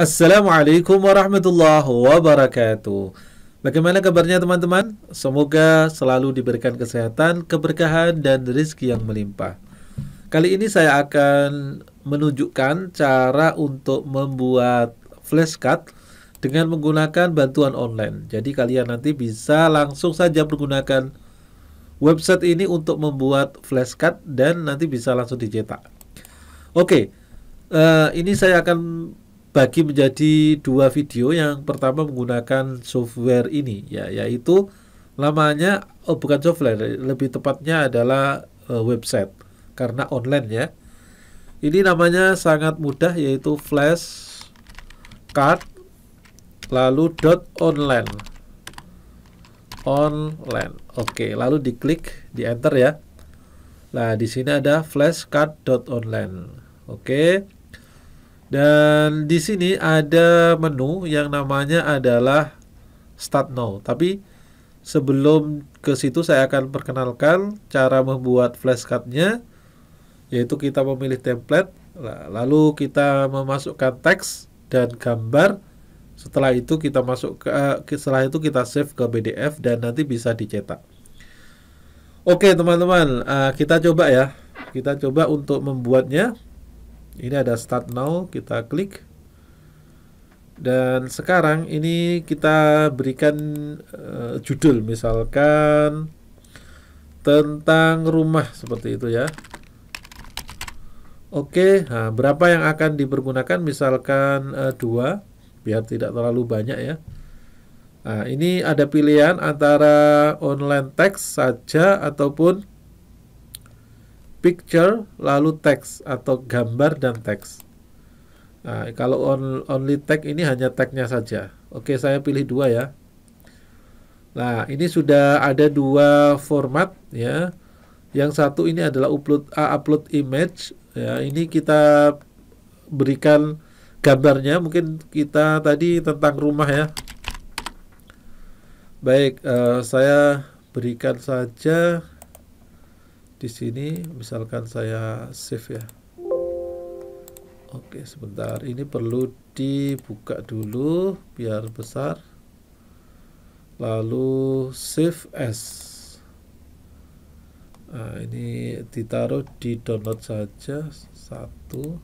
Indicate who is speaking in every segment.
Speaker 1: Assalamualaikum warahmatullahi wabarakatuh. Bagaimana kabarnya teman-teman? Semoga selalu diberikan kesehatan, keberkahan, dan rezeki yang melimpah. Kali ini saya akan menunjukkan cara untuk membuat flashcard dengan menggunakan bantuan online. Jadi kalian nanti bisa langsung saja menggunakan website ini untuk membuat flashcard dan nanti bisa langsung dicetak. Oke, uh, ini saya akan bagi menjadi dua video yang pertama menggunakan software ini ya yaitu namanya oh bukan software lebih tepatnya adalah uh, website karena online ya ini namanya sangat mudah yaitu flash card lalu dot online online oke lalu diklik di enter ya nah di sini ada dot online oke dan di sini ada menu yang namanya adalah start now. Tapi sebelum ke situ saya akan perkenalkan cara membuat flashcardnya yaitu kita memilih template lalu kita memasukkan teks dan gambar setelah itu kita masuk ke eh, setelah itu kita save ke PDF dan nanti bisa dicetak oke teman-teman eh, kita coba ya kita coba untuk membuatnya ini ada start now, kita klik. Dan sekarang ini kita berikan uh, judul misalkan tentang rumah seperti itu ya. Oke, nah berapa yang akan dipergunakan misalkan uh, dua biar tidak terlalu banyak ya. Nah, ini ada pilihan antara online text saja ataupun picture lalu teks atau gambar dan teks. Nah, kalau on, only tag ini hanya tagnya saja. Oke, saya pilih dua ya. Nah, ini sudah ada dua format ya. Yang satu ini adalah upload uh, upload image ya. Ini kita berikan gambarnya mungkin kita tadi tentang rumah ya. Baik, uh, saya berikan saja di sini misalkan saya save ya oke sebentar ini perlu dibuka dulu biar besar lalu save as nah ini ditaruh di download saja satu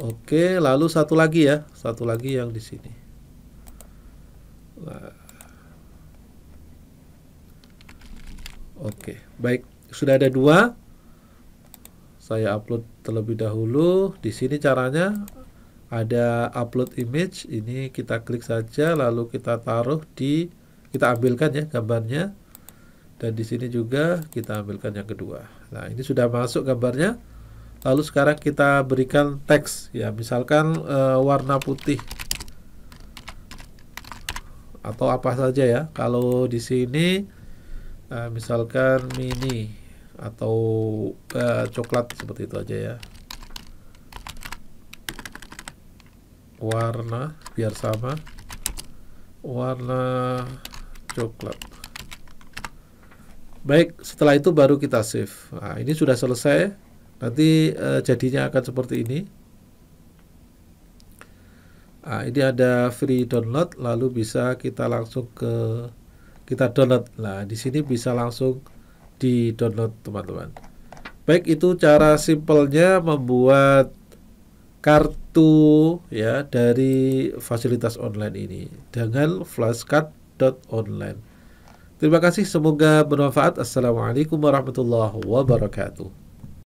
Speaker 1: oke lalu satu lagi ya satu lagi yang di sini nah Oke, baik. Sudah ada dua. Saya upload terlebih dahulu. Di sini caranya ada upload image. Ini kita klik saja, lalu kita taruh di, kita ambilkan ya gambarnya. Dan di sini juga kita ambilkan yang kedua. Nah, ini sudah masuk gambarnya. Lalu sekarang kita berikan teks. Ya, misalkan e, warna putih. Atau apa saja ya. Kalau di sini uh, misalkan mini atau uh, coklat seperti itu aja ya warna biar sama warna coklat baik setelah itu baru kita save nah, ini sudah selesai nanti uh, jadinya akan seperti ini nah, ini ada free download lalu bisa kita langsung ke kita download. Nah, di sini bisa langsung di-download, teman-teman. Baik, itu cara simpelnya membuat kartu ya dari fasilitas online ini dengan flashcard.online. Terima kasih, semoga bermanfaat. Assalamualaikum warahmatullahi wabarakatuh.